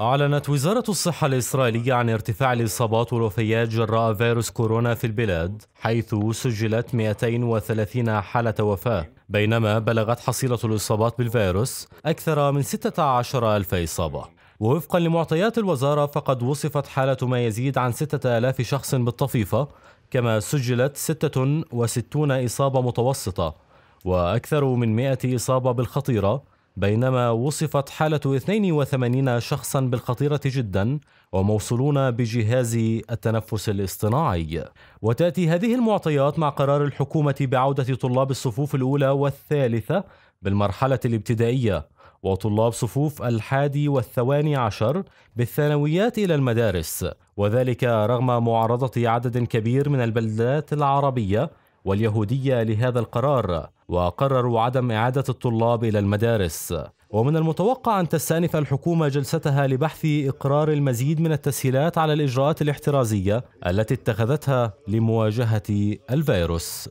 أعلنت وزارة الصحة الإسرائيلية عن ارتفاع الإصابات والوفيات جراء فيروس كورونا في البلاد حيث سجلت 230 حالة وفاة بينما بلغت حصيلة الإصابات بالفيروس أكثر من 16 ألف إصابة ووفقا لمعطيات الوزارة فقد وصفت حالة ما يزيد عن 6000 شخص بالطفيفة كما سجلت 66 إصابة متوسطة وأكثر من 100 إصابة بالخطيرة بينما وصفت حالة 82 شخصا بالخطيرة جدا وموصولون بجهاز التنفس الاصطناعي وتأتي هذه المعطيات مع قرار الحكومة بعودة طلاب الصفوف الأولى والثالثة بالمرحلة الابتدائية وطلاب صفوف الحادي والثواني عشر بالثانويات إلى المدارس وذلك رغم معارضة عدد كبير من البلدات العربية واليهودية لهذا القرار وقرروا عدم إعادة الطلاب إلى المدارس ومن المتوقع أن تستأنف الحكومة جلستها لبحث إقرار المزيد من التسهيلات على الإجراءات الاحترازية التي اتخذتها لمواجهة الفيروس